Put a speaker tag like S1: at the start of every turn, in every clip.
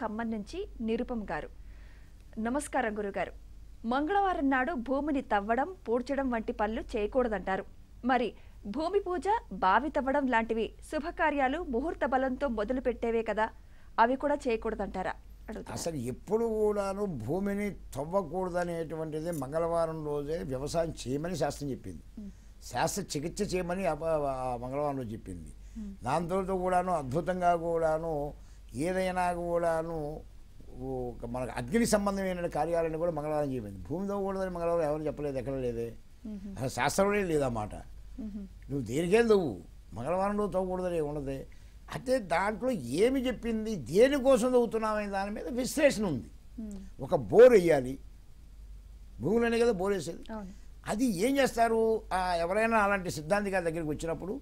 S1: ఖమ్మం నుంచి నిరుపం గారు నమస్కారం గురుగారు మంగళవారం నాడు భూమిని తవ్వడం పూడ్చడం వంటి పనులు చేయకూడదంటారు మరి భూమి పూజ బావి తవ్వడం లాంటివి శుభకార్యాలు ముహూర్త బలంతో మొదలు పెట్టేవే కదా అవి కూడా చేయకూడదంటారా అసలు ఎప్పుడు కూడాను భూమిని తవ్వకూడదనేటువంటిది మంగళవారం రోజే వ్యవసాయం చేయమని శాస్త్రం చెప్పింది శాస్త్ర చికిత్స చేయమని మంగళవారం రోజు చెప్పింది దాంతో కూడాను అద్భుతంగా కూడాను ఏదైనా కూడాను మనకు అగ్ని సంబంధమైన కార్యాలను కూడా మంగళవారం చెప్పింది భూమితో కూడదని మంగళవారం ఎవరు చెప్పలేదు ఎక్కడ లేదే అసలు శాస్త్రంలో లేదన్నమాట నువ్వు దేనికేం తవ్వు మంగళవారం నువ్వు తవ్వకూడదని ఉండదు అయితే దాంట్లో ఏమి చెప్పింది దేనికోసం తవ్వుతున్నామనే దాని మీద విశ్లేషణ ఉంది ఒక బోర్ వేయాలి భూములనే కదా బోర్ వేసేది అది ఏం చేస్తారు ఎవరైనా అలాంటి సిద్ధాంతిగా దగ్గరికి వచ్చినప్పుడు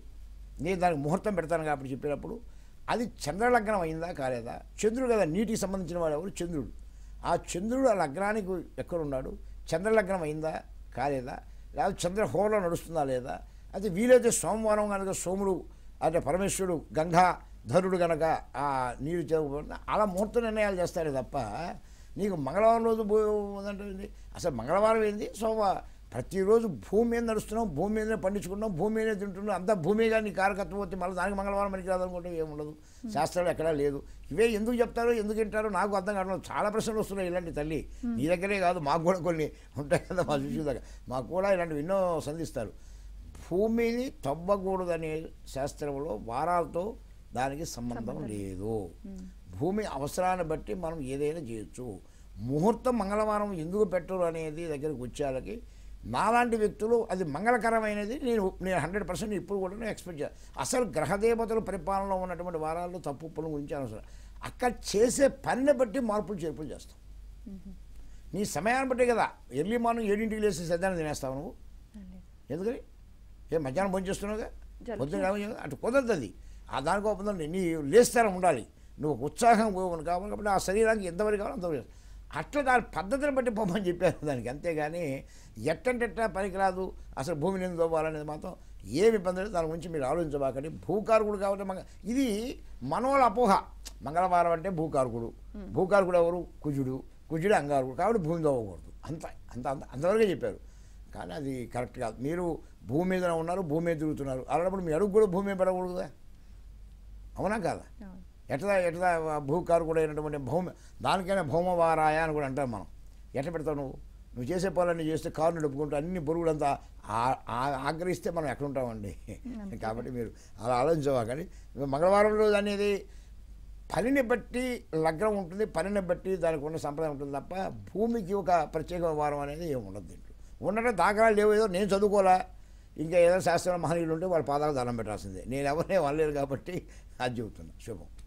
S1: నేను దానికి ముహూర్తం పెడతాను కాబట్టి చెప్పినప్పుడు అది చంద్రలగ్నం అయిందా కాలేదా చంద్రుడు కదా నీటికి సంబంధించిన వాడు ఎవరు చంద్రుడు ఆ చంద్రుడు ఆ లగ్నానికి ఎక్కడున్నాడు చంద్రలగ్నం అయిందా కాలేదా లేదా చంద్రహోలో నడుస్తుందా లేదా అది వీలైతే సోమవారం కనుక సోముడు అంటే పరమేశ్వరుడు గంగా ధరుడు కనుక ఆ నీరు చదువు అలా ముహూర్త నిర్ణయాలు చేస్తారే తప్ప నీకు మంగళవారం రోజు పోదంటే అసలు మంగళవారం ఏంది సోమవారం ప్రతిరోజు భూమి మీద నడుస్తున్నాం భూమి మీదనే పండించుకున్నాం భూమి మీదనే తింటున్నాం అంతా భూమి కానీ కారకత్వం పోతే మళ్ళీ దానికి మంగళవారం మనకి రాదనుకుంటే ఏముండదు శాస్త్రాలు ఎక్కడా లేదు ఇవే ఎందుకు చెప్తారో ఎందుకు వింటారో నాకు అర్థం కావడం చాలా ప్రశ్నలు వస్తున్నాయి ఇలాంటి తల్లి నీ దగ్గరే కాదు మాకు కూడా కొన్ని ఉంటాయి కదా మా శిష్యు దగ్గర మాకు కూడా ఇలాంటివి ఎన్నో సంధిస్తారు భూమిని తవ్వకూడదనే శాస్త్రంలో వారాలతో దానికి సంబంధం లేదు భూమి అవసరాన్ని బట్టి మనం ఏదైనా చేయొచ్చు ముహూర్తం మంగళవారం ఎందుకు పెట్టరు అనేది దగ్గరికి వచ్చేళ్ళకి నాలాంటి వ్యక్తులు అది మంగళకరమైనది నేను నేను హండ్రెడ్ పర్సెంట్ ఇప్పుడు కూడా నేను ఎక్స్పెక్ట్ చేయాలి అసలు గ్రహదేవతలు పరిపాలనలో ఉన్నటువంటి వారాల్లో తప్పు పనుల గురించి అనవసరం అక్కడ చేసే పనిని బట్టి మార్పులు చేర్పులు చేస్తాం నీ సమయాన్ని బట్టి కదా ఎర్లీ మార్నింగ్ ఏడింటికి లేసి సద్దాన్ని తినేస్తావు నువ్వు ఎందుకని ఏ మధ్యాహ్నం భోజనం చేస్తున్నావుగా పొద్దున అటు కుదరదు అది ఆ దానికోపం నీ లేస్తారం ఉండాలి నువ్వు ఉత్సాహం కావాలి కాబట్టి ఆ శరీరానికి ఎంతవరకు కావాలో అంతవరకు అట్లా దాని పద్ధతిని బట్టి పోమని చెప్పారు దానికి అంతేగాని ఎట్టంటెట్టా పనికిరాదు అసలు భూమిని ఎందుకు తవ్వాలనేది మాత్రం ఏమి ఇబ్బంది లేదు దాని గురించి మీరు ఆలోచించబాకండి భూకారకుడు కాబట్టి మంగ ఇది మనోళ్ళ అపోహ మంగళవారం అంటే భూకారకుడు భూకారకుడు ఎవరు కుజుడు కుజుడు అంగారకుడు కాబట్టి భూమి తవ్వకూడదు అంత అంత అంత అంతవరకే చెప్పారు కానీ అది కరెక్ట్ కాదు మీరు భూమి మీద ఉన్నారు భూమి తిరుగుతున్నారు అలాంటప్పుడు మీ అడుగు కూడా భూమి పడకూడదు అవునా కాదా ఎట్లా ఎట్లా భూకారుకుడు అయినటువంటి భౌమ దానికైనా భౌమవారాయ అని కూడా అంటారు మనం ఎట్లా పెడతావు నువ్వు నువ్వు చేసే పనులన్నీ చేస్తే కారును నడుపుకుంటూ అన్ని బరువులంతా ఆగ్రహిస్తే మనం ఎక్కడుంటామండి కాబట్టి మీరు అలా కానీ మంగళవారం రోజు అనేది పనిని బట్టి లగ్నం ఉంటుంది పనిని బట్టి దానికి ఉన్న సంప్రదాయం ఉంటుంది తప్ప భూమికి ఒక ప్రత్యేక వారం అనేది ఏమి ఉండదు దీంట్లో ఉండడం దాఖలాలు లేవు ఏదో నేను చదువుకోలే ఇంకా ఏదైనా శాస్త్ర మహనీయులు ఉంటే వాళ్ళ పాదాలు దానం పెట్టాల్సిందే నేను ఎవరినే లేరు కాబట్టి అది చెబుతున్నాను శుభం